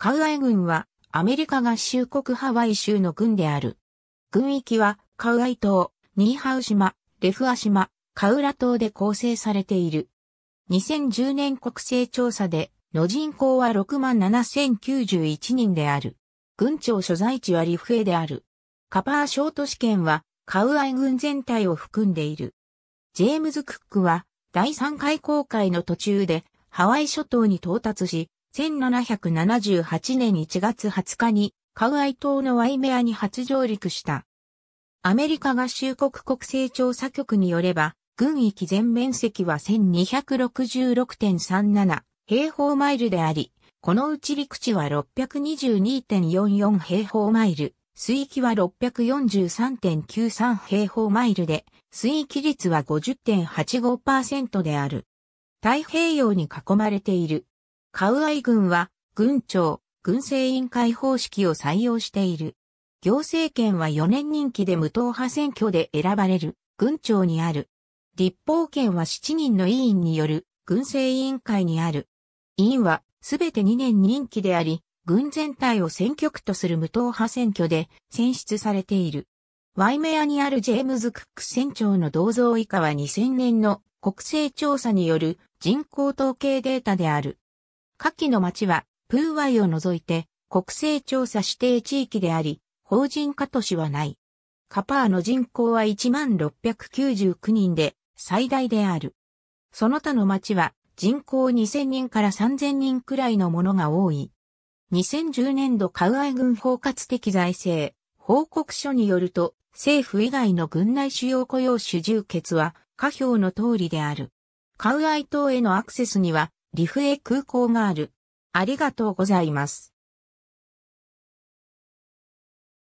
カウアイ軍はアメリカ合衆国ハワイ州の軍である。軍域はカウアイ島、ニーハウ島、レフア島、カウラ島で構成されている。2010年国勢調査で、の人口は67,091人である。軍庁所在地はリフエである。カパーショート試験は、カウアイ軍全体を含んでいる。ジェームズ・クックは、第3回航海の途中で、ハワイ諸島に到達し、1778年1月20日に、カウアイ島のワイメアに初上陸した。アメリカ合衆国国勢調査局によれば、軍域全面積は1266.37平方マイルであり、このうち陸地は622.44平方マイル、水域は643.93平方マイルで、水域率は50.85%である。太平洋に囲まれているカウアイ軍は、軍長、軍政委員会方式を採用している。行政権は4年任期で無党派選挙で選ばれる、軍長にある。立法権は7人の委員による、軍政委員会にある。委員は、すべて2年任期であり、軍全体を選挙区とする無党派選挙で選出されている。ワイメアにあるジェームズ・クック船長の銅像以下は2000年の国勢調査による人口統計データである。下記の町は、プーワイを除いて、国勢調査指定地域であり、法人化都市はない。カパーの人口は1699人で、最大である。その他の町は、人口2000人から3000人くらいのものが多い。2010年度カウアイ軍包括的財政報告書によると、政府以外の軍内主要雇用主従決は、下表の通りである。カウアイ島へのアクセスには、リフエ空港がある。ありがとうございます。